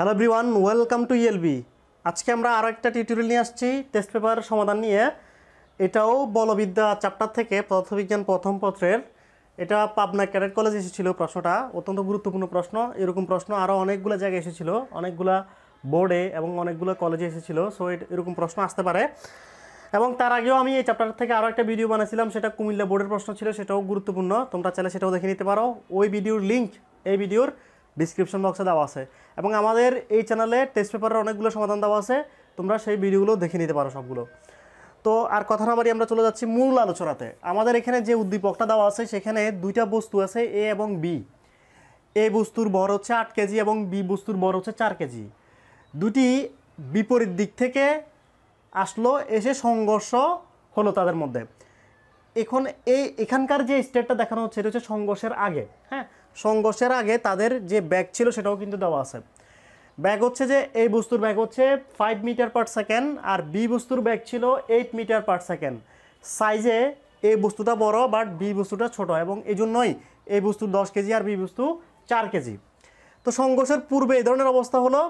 hello one welcome to ELB আজকে আমরা আরও একটা টিউটোরিয়াল নিয়ে আসছি টেস্ট পেপার সমাধান নিয়ে এটাও বলবিদ্যা চ্যাপ্টার থেকে পদার্থবিজ্ঞান প্রথম পত্রের এটা পাবনা ক্যাডেট কলেজ এসেছিল প্রশ্নটা অত্যন্ত গুরুত্বপূর্ণ প্রশ্ন এরকম প্রশ্ন আরও অনেকগুলো জায়গায় এসেছিল অনেকগুলা বোর্ডে এবং অনেকগুলো কলেজে এসেছিল সো এরকম প্রশ্ন আসতে পারে এবং তার আগেও আমি এই চ্যাপ্টার থেকে আরও একটা ভিডিও বানাছিলাম সেটা কুমিল্লা বোর্ডের প্রশ্ন ছিল সেটাও গুরুত্বপূর্ণ তোমরা চাইলে সেটাও দেখে নিতে পারো ওই ভিডিওর লিঙ্ক এই ভিডিওর ডিসক্রিপশন বক্সে দেওয়া আছে এবং আমাদের এই চ্যানেলে টেস্ট পেপারের অনেকগুলো সমাধান দেওয়া আছে তোমরা সেই ভিডিওগুলো দেখে নিতে পারো সবগুলো তো আর কথা না বাড়ি আমরা চলে যাচ্ছি মূল আলোচনাতে আমাদের এখানে যে উদ্দীপকটা দেওয়া আছে সেখানে দুইটা বস্তু আছে এ এবং বি এ বস্তুর ভর হচ্ছে আট কেজি এবং বি বস্তুর ভর হচ্ছে চার কেজি দুটি বিপরীত দিক থেকে আসলো এসে সংঘর্ষ হলো তাদের মধ্যে এখন এই এখানকার যে স্টেটটা দেখানো হচ্ছে এটা হচ্ছে সংঘর্ষের আগে হ্যাঁ সংঘর্ষের আগে তাদের যে ব্যাগ ছিল সেটাও কিন্তু দেওয়া আছে ব্যাগ হচ্ছে যে এই বস্তুর ব্যাগ হচ্ছে ফাইভ মিটার পার সেকেন্ড আর বি বস্তুর ব্যাগ ছিল এইট মিটার পার সেকেন্ড সাইজে এই বস্তুটা বড় বাট বি বস্তুটা ছোট এবং এই জন্যই এই বস্তু দশ কেজি আর বি বস্তু চার কেজি তো সংঘর্ষের পূর্বে এই ধরনের অবস্থা হলো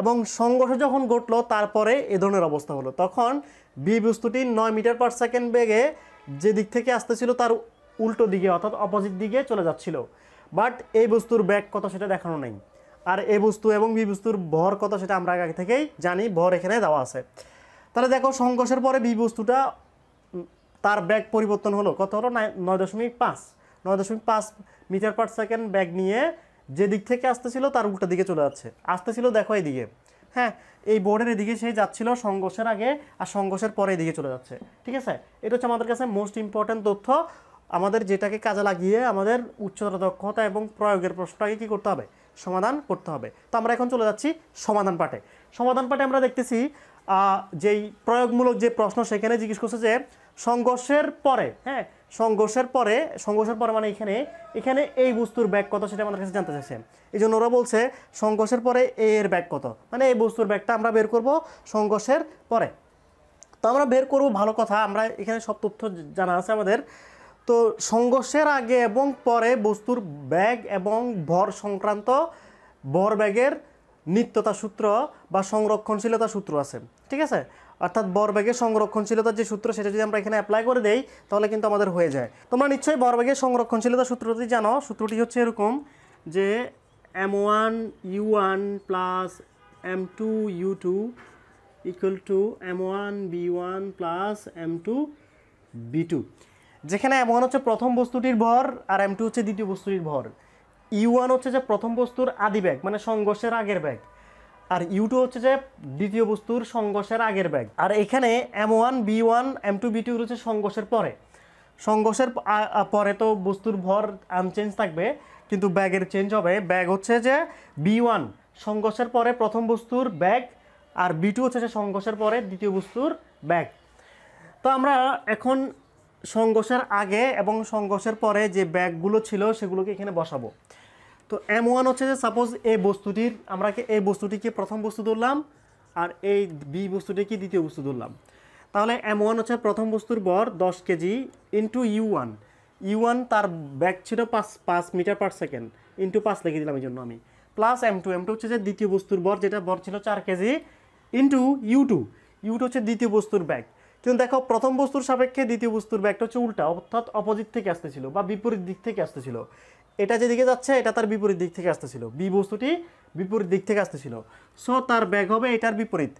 এবং সংঘর্ষ যখন ঘটলো তারপরে এ ধরনের অবস্থা হলো তখন বি বস্তুটি নয় মিটার পার সেকেন্ড বেগে যে দিক থেকে আসতেছিল তার উল্টো দিকে অর্থাৎ অপোজিট দিকে চলে যাচ্ছিল বাট এই বস্তুর ব্যাগ কত সেটা দেখানো নেই আর এই বস্তু এবং বি বস্তুর ভর কত সেটা আমরা আগে থেকেই জানি ভর এখানে দেওয়া আছে তাহলে দেখো সংঘর্ষের পরে বি বস্তুটা তার ব্যাগ পরিবর্তন হলো কত হলো নয় দশমিক পাঁচ নয় দশমিক পাঁচ মিটার পার সেকেন্ড ব্যাগ নিয়ে যে দিক থেকে আসতেছিল তার উল্টো দিকে চলে যাচ্ছে আসতেছিল দেখো এইদিকে হ্যাঁ এই বোর্ডের এদিকে সে যাচ্ছিল সংঘর্ষের আগে আর সংঘর্ষের পরে এদিকে চলে যাচ্ছে ঠিক আছে এটা হচ্ছে আমাদের কাছে মোস্ট ইম্পর্ট্যান্ট তথ্য আমাদের যেটাকে কাজে লাগিয়ে আমাদের উচ্চতর দক্ষতা এবং প্রয়োগের প্রশ্নটাকে কী করতে হবে সমাধান করতে হবে তো আমরা এখন চলে যাচ্ছি সমাধান পাঠে সমাধান পাঠে আমরা দেখতেছি যেই প্রয়োগমূলক যে প্রশ্ন সেখানে জিজ্ঞেস করছে যে সংঘর্ষের পরে হ্যাঁ সংঘর্ষের পরে সংঘর্ষের পরে মানে এখানে এখানে এই বস্তুর ব্যাগ কত সেটা আমাদের কাছে জানতে চাইছে এই জন্য ওরা বলছে সংঘর্ষের পরে এ এর ব্যাগ কত মানে এই বস্তুর ব্যাগটা আমরা বের করব সংঘর্ষের পরে তো আমরা বের করব ভালো কথা আমরা এখানে সব তথ্য জানা আছে আমাদের তো সংঘর্ষের আগে এবং পরে বস্তুর ব্যাগ এবং ভর সংক্রান্ত ভর ব্যাগের নিত্যতা সূত্র বা সংরক্ষণশীলতা সূত্র আছে ঠিক আছে অর্থাৎ বর ব্যাগের সংরক্ষণশীলতার যে সূত্র সেটা যদি আমরা এখানে অ্যাপ্লাই করে দেই তাহলে কিন্তু আমাদের হয়ে যায় তোমরা নিশ্চয়ই বর ব্যাগের সংরক্ষণশীলতা সূত্রটি জানো সূত্রটি হচ্ছে এরকম যে M one U one plus M two U two equal to M one V one plus M two V two যেখানে এম ওয়ান হচ্ছে প্রথম বস্তুটির ভর আর এম টু হচ্ছে দ্বিতীয় বস্তুটির ভর ই ওয়ান হচ্ছে যে প্রথম বস্তুর আদি ব্যাগ মানে সংঘর্ষের আগের ব্যাগ আর ইউ টু হচ্ছে যে দ্বিতীয় বস্তুর সংঘর্ষের আগের ব্যাগ আর এখানে M one V one M two V two হচ্ছে সংঘর্ষের পরে সংঘর্ষের পরে তো বস্তুর ভর আনচেঞ্জ থাকবে কিন্তু ব্যাগের চেঞ্জ হবে ব্যাগ হচ্ছে যে বি ওয়ান সংঘর্ষের পরে প্রথম বস্তুর ব্যাগ আর বি টু হচ্ছে যে সংঘর্ষের পরে দ্বিতীয় বস্তুর ব্যাগ তো আমরা এখন সংঘর্ষের আগে এবং সংঘর্ষের পরে যে ব্যাগগুলো ছিল সেগুলোকে এখানে বসাবো তো এম ওয়ান হচ্ছে যে সাপোজ এই বস্তুটির আমরা এই বস্তুটিকে প্রথম বস্তু ধরলাম আর এই বি বস্তুটিকে দ্বিতীয় বস্তু ধরলাম তাহলে এম ওয়ান হচ্ছে প্রথম বস্তুর বর দশ KG into U one U one তার ব্যাগ ছিল পাঁচ পাঁচ মিটার পার সেকেন্ড ইন্টু পাঁচ লিখে দিলাম এই জন্য আমি plus M two M two হচ্ছে যে দ্বিতীয় বস্তুর বর যেটা বর ছিল চার KG into U two U two হচ্ছে দ্বিতীয় বস্তুর ব্যাগ কিন্তু দেখো প্রথম বস্তুর সাপেক্ষে দ্বিতীয় বস্তুর ব্যাগটা হচ্ছে উল্টা অর্থাৎ অপোজিট থেকে আসতেছিল বা বিপরীত দিক থেকে আসতেছিল এটা যেদিকে যাচ্ছে এটা তার বিপরীত দিক থেকে আসতেছিল বি বস্তুটি বিপরীত দিক থেকে আসতেছিল সো তার ব্যাগ হবে এটার বিপরীত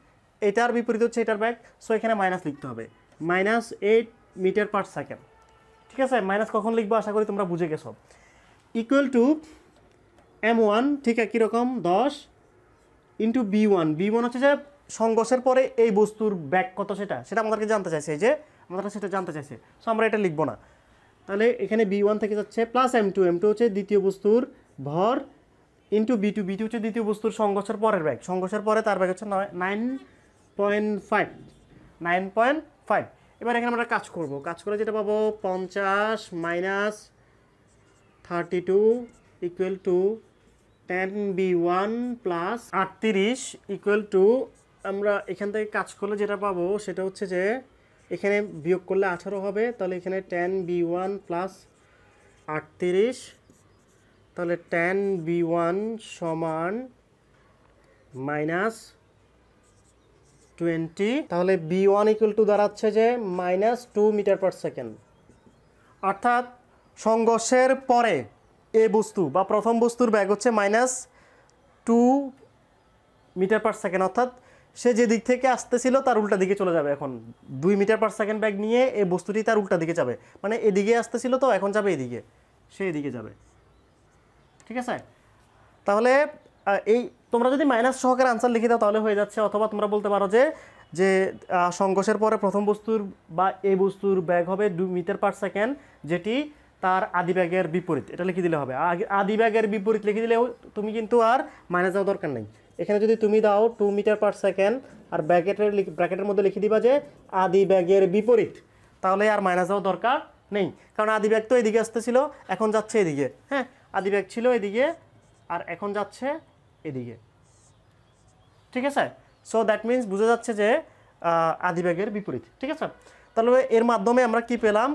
এটার বিপরীত হচ্ছে এটার ব্যাগ সো এখানে মাইনাস লিখতে হবে minus eight metre per second ঠিক আছে মাইনাস কখন লিখবো আশা করি তোমরা বুঝে গেছো ইকুয়াল টু এম ওয়ান ঠিক একই রকম দশ into V one V one হচ্ছে যে সংঘর্ষের পরে এই বস্তুর ব্যাক কত সেটা সেটা আমাদেরকে জানতে চাইছে যে আমাদের সেটা জানতে চাইছে সো আমরা এটা লিখবো না তাহলে এখানে বি ওয়ান থেকে যাচ্ছে plus M two M two হচ্ছে দ্বিতীয় বস্তুর ভর into V two V two হচ্ছে দ্বিতীয় বস্তুর সংঘর্ষের পরের ব্যাগ সংঘর্ষের পরে তার ব্যাগ হচ্ছে nine point five nine point five এবার এখানে আমরা কাজ করব কাজ করে যেটা পাবো পঞ্চাশ minus thirty two equal to ten V one plus আটত্রিশ ইকুয়াল টু আমরা এখান থেকে কাজ করলে যেটা পাবো সেটা হচ্ছে যে এখানে বিয়োগ করলে আঠারো হবে তাহলে এখানে টেন বি ওয়ান প্লাস আটত্রিশ তাহলে টেন বি ওয়ান সমান মাইনাস টোয়েন্টি তাহলে বি ওয়ান ইকুয়াল টু দাঁড়াচ্ছে যে minus two metre per second অর্থাৎ সংঘর্ষের পরে এ বস্তু বা প্রথম বস্তুর ব্যাগ হচ্ছে minus two metre per second অর্থাৎ সে যে দিক থেকে আসতেছিল তার উল্টা দিকে চলে যাবে এখন দুই মিটার পার সেকেন্ড ব্যাগ নিয়ে এই বস্তুটি তার উল্টা দিকে যাবে মানে এদিকে আসতেছিল তো এখন যাবে এদিকে সে এদিকে যাবে ঠিক আছে তাহলে এই তোমরা যদি মাইনাস সহকারে আনসার লিখে দাও তাহলে হয়ে যাচ্ছে অথবা তোমরা বলতে পারো যে যে সংঘর্ষের পরে প্রথম বস্তুর বা এই বস্তুর ব্যাগ হবে দুই মিটার পার সেকেন্ড যেটি তার আদি ব্যাগের বিপরীত এটা লিখে দিলে হবে আদি ব্যাগের বিপরীত লিখে দিলে তুমি কিন্তু আর মাইনাস যাওয়া দরকার নেই এখানে যদি তুমি দাও টু মিটার পার সেকেন্ড আর ব্যাকেটের ব্র্যাকেটের মধ্যে লিখে দিবা যে আদি ব্যাগের বিপরীত তাহলে আর মাইনাস দেওয়া দরকার নেই কারণ আদি ব্যাগ তো এদিকে আসতেছিল এখন যাচ্ছে এদিকে হ্যাঁ আদি ব্যাগ ছিল এদিকে আর এখন যাচ্ছে এদিকে ঠিক আছে সো দ্যাট মিন্স বোঝা যাচ্ছে যে আদি ব্যাগের বিপরীত ঠিক আছে তাহলে এর মাধ্যমে আমরা কি পেলাম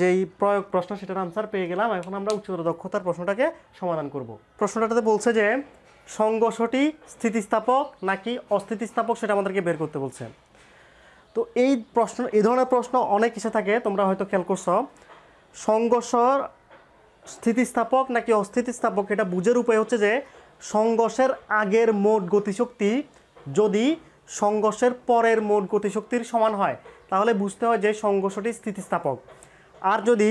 যেই প্রয়োগ প্রশ্ন সেটার আনসার পেয়ে গেলাম এখন আমরা উচ্চতর দক্ষতার প্রশ্নটাকে সমাধান করব প্রশ্নটাতে বলছে যে সংঘর্ষটি স্থিতিস্থাপক নাকি অস্থিতিস্থাপক সেটা আমাদেরকে বের করতে বলছে তো এই প্রশ্ন এই ধরনের প্রশ্ন অনেক ইসে থাকে তোমরা হয়তো খেয়াল করছো সংঘর্ষর স্থিতিস্থাপক নাকি অস্থিতিস্থাপক এটা বুঝের উপায় হচ্ছে যে সংঘর্ষের আগের মোট গতিশক্তি যদি সংঘর্ষের পরের মোট গতিশক্তির সমান হয় তাহলে বুঝতে হয় যে সংঘর্ষটি স্থিতিস্থাপক আর যদি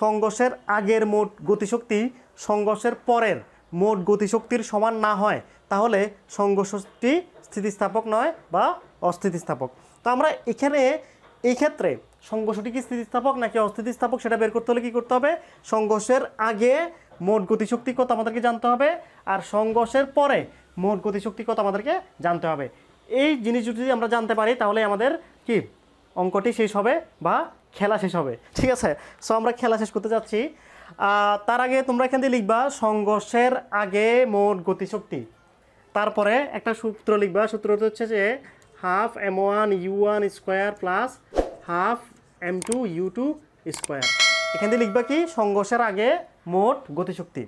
সংঘর্ষের আগের মোট গতিশক্তি সংঘর্ষের পরের মোট গতিশক্তির সমান না হয় তাহলে সংঘর্ষটি স্থিতিস্থাপক নয় বা অস্থিতিস্থাপক তো আমরা এখানে এই ক্ষেত্রে সংঘর্ষটি কি স্থিতিস্থাপক নাকি অস্থিতিস্থাপক সেটা বের করতে হলে কী করতে হবে সংঘর্ষের আগে মোট গতিশক্তি কত আমাদেরকে জানতে হবে আর সংঘর্ষের পরে মোট গতিশক্তি কত আমাদেরকে জানতে হবে এই জিনিস যদি আমরা জানতে পারি তাহলে আমাদের কি অঙ্কটি শেষ হবে বা খেলা শেষ হবে ঠিক আছে সো আমরা খেলা শেষ করতে যাচ্ছি তার আগে তোমরা এখান দিয়ে লিখবা সংঘর্ষের আগে মোট গতিশক্তি তারপরে একটা সূত্র লিখবা সূত্রটা হচ্ছে যে half M one U one square plus half M two U two square এখান দিয়ে লিখবা কি সংঘর্ষের আগে মোট গতিশক্তি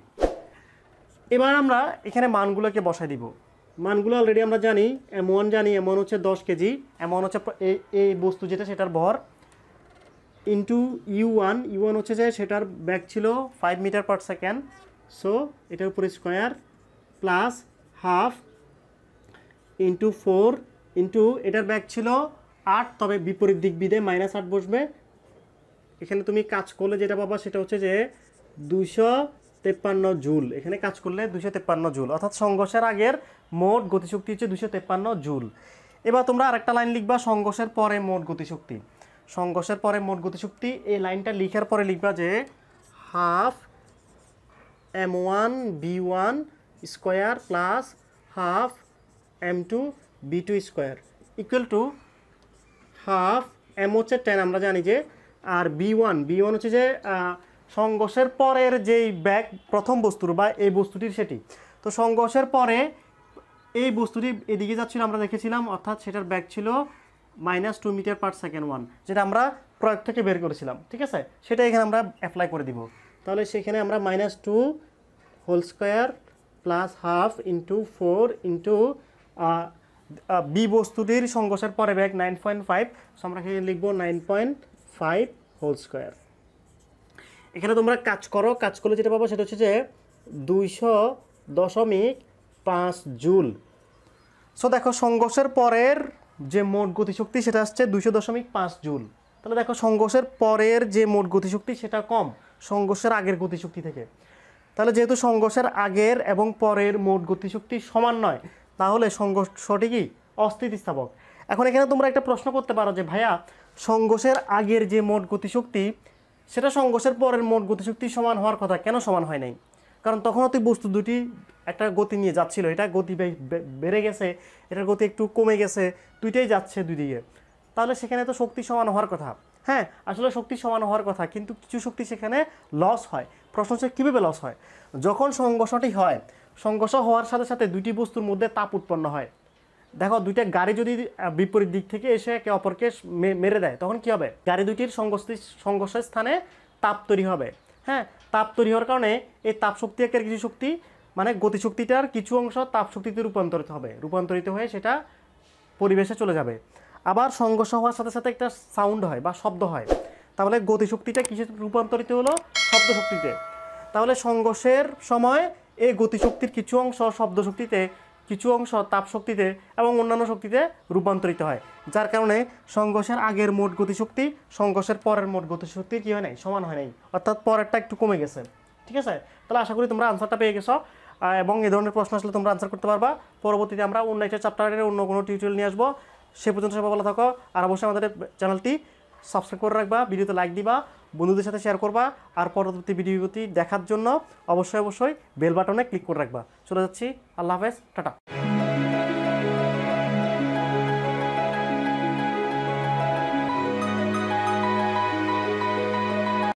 এবার আমরা এখানে মানগুলোকে বসাই দিব মানগুলো অলরেডি আমরা জানি এম ওয়ান জানি এম ওয়ান হচ্ছে দশ কেজি এম ওয়ান হচ্ছে এই বস্তু যেটা সেটার ভর into U one U one হচ্ছে যে সেটার ব্যাগ ছিল five metre per second so এটার উপরে square plus half into four into এটার ব্যাগ ছিল আট তবে বিপরীত দিক বিদে মাইনাস আট বসবে এখানে তুমি কাজ করলে যেটা পাবা সেটা হচ্ছে যে দুশো তেপ্পান্ন জুল এখানে কাজ করলে দুশো তেপ্পান্ন জুল অর্থাৎ সংঘর্ষের আগের মোট গতিশক্তি হচ্ছে দুশো তেপ্পান্ন জুল এবার তোমরা আরেকটা লাইন লিখবা সংঘর্ষের পরে মোট গতিশক্তি সংঘর্ষের পরে মোট গতিশক্তি এই লাইনটা লিখার পরে লিখবা যে half M one V one square plus half M two V two square equal to half M হচ্ছে টেন আমরা জানি যে আর বি ওয়ান বি ওয়ান হচ্ছে যে সংঘর্ষের পরের যেই ব্যাগ প্রথম বস্তুর বা এই বস্তুটির সেটি তো সংঘর্ষের পরে এই বস্তুটি এদিকে যাচ্ছিল আমরা দেখেছিলাম অর্থাৎ সেটার ব্যাগ ছিল minus two metre per second one যেটা আমরা প্রয়োগ থেকে বের করেছিলাম ঠিক আছে সেটা এখানে আমরা অ্যাপ্লাই করে দিব তাহলে সেখানে আমরা minus two whole square plus half into four into V বস্তুটির সংঘর্ষের পরে ব্যাগ নাইন পয়েন্ট ফাইভ সো আমরা এখানে লিখবো nine point five whole square এখানে তোমরা কাজ করো কাজ করলে যেটা পাবো সেটা হচ্ছে যে দুইশো দশমিক পাঁচ জুল সো দেখো সংঘর্ষের পরের যে মোট গতিশক্তি সেটা আসছে দুইশো দশমিক পাঁচ জুল তাহলে দেখো সংঘর্ষের পরের যে মোট গতিশক্তি সেটা কম সংঘর্ষের আগের গতিশক্তি থেকে তাহলে যেহেতু সংঘর্ষের আগের এবং পরের মোট গতিশক্তি সমান নয় তাহলে সংঘর্ষটি কি অস্থিতিস্থাপক এখন এখানে তোমরা একটা প্রশ্ন করতে পারো যে ভাইয়া সংঘর্ষের আগের যে মোট গতিশক্তি সেটা সংঘর্ষের পরের মোট গতিশক্তি সমান হওয়ার কথা কেন সমান হয় নাই কারণ তখন অতি বস্তু দুটি একটা গতি নিয়ে যাচ্ছিল এটা গতি বেড়ে গেছে এটার গতি একটু কমে গেছে দুইটাই যাচ্ছে দুদিকে তাহলে সেখানে তো শক্তি সমান হওয়ার কথা হ্যাঁ আসলে শক্তি সমান হওয়ার কথা কিন্তু কিছু শক্তি সেখানে লস হয় প্রশ্ন হচ্ছে কীভাবে লস হয় যখন সংঘর্ষটি হয় সংঘর্ষ হওয়ার সাথে সাথে দুটি বস্তুর মধ্যে তাপ উৎপন্ন হয় দেখো দুইটা গাড়ি যদি বিপরীত দিক থেকে এসে একে অপরকে মেরে দেয় তখন কি হবে গাড়ি দুইটির সংঘর্ষের স্থানে তাপ তৈরি হবে হ্যাঁ তাপ তৈরি হওয়ার কারণে এই তাপ শক্তি একের কিছু শক্তি মানে গতিশক্তিটার কিছু অংশ তাপ শক্তিতে রূপান্তরিত হবে রূপান্তরিত হয়ে সেটা পরিবেশে চলে যাবে আবার সংঘর্ষ হওয়ার সাথে সাথে একটা সাউন্ড হয় বা শব্দ হয় তাহলে গতিশক্তিটা কিসে রূপান্তরিত হলো শব্দ শক্তিতে তাহলে সংঘর্ষের সময় এই গতিশক্তির কিছু অংশ শব্দ শক্তিতে কিছু অংশ তাপ শক্তিতে এবং অন্যান্য শক্তিতে রূপান্তরিত হয় যার কারণে সংঘর্ষের আগের মোট গতিশক্তি সংঘর্ষের পরের মোট গতিশক্তি কী হয় নাই সমান হয় নাই অর্থাৎ পরেরটা একটু কমে গেছে ঠিক আছে তাহলে আশা করি তোমরা আনসারটা পেয়ে গেছো এবং এ ধরনের প্রশ্ন আসলে তোমরা আনসার করতে পারবা পরবর্তীতে আমরা অন্য একটা চ্যাপ্টারের অন্য কোনো টিউটোরিয়াল নিয়ে আসবো সে পর্যন্ত সবাই ভালো থাকো আর অবশ্যই আমাদের চ্যানেলটি সাবস্ক্রাইব করে রাখবা ভিডিওতে লাইক দিবা বন্ধুদের সাথে শেয়ার করবা আর পরবর্তী ভিডিওটি দেখার জন্য অবশ্যই অবশ্যই বেল বাটনে ক্লিক করে রাখবা চলে যাচ্ছি আল্লাহ হাফেজ টাটা